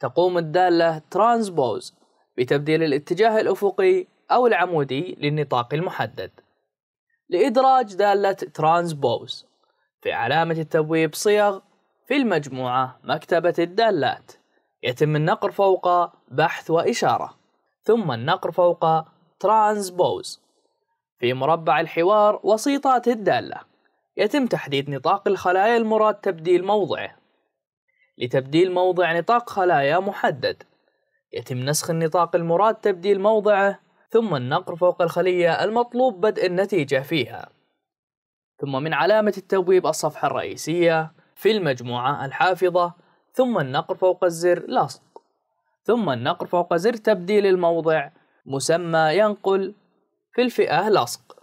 تقوم الدالة ترانسبوز بتبديل الاتجاه الأفقي أو العمودي للنطاق المحدد لإدراج دالة ترانسبوز في علامة التبويب صيغ في المجموعة مكتبة الدالات يتم النقر فوق بحث وإشارة ثم النقر فوق ترانسبوز في مربع الحوار وسيطات الدالة يتم تحديد نطاق الخلايا المراد تبديل موضعه لتبديل موضع نطاق خلايا محدد يتم نسخ النطاق المراد تبديل موضعه ثم النقر فوق الخلية المطلوب بدء النتيجة فيها ثم من علامة التبويب الصفحة الرئيسية في المجموعة الحافظة ثم النقر فوق الزر لصق ثم النقر فوق زر تبديل الموضع مسمى ينقل في الفئة لصق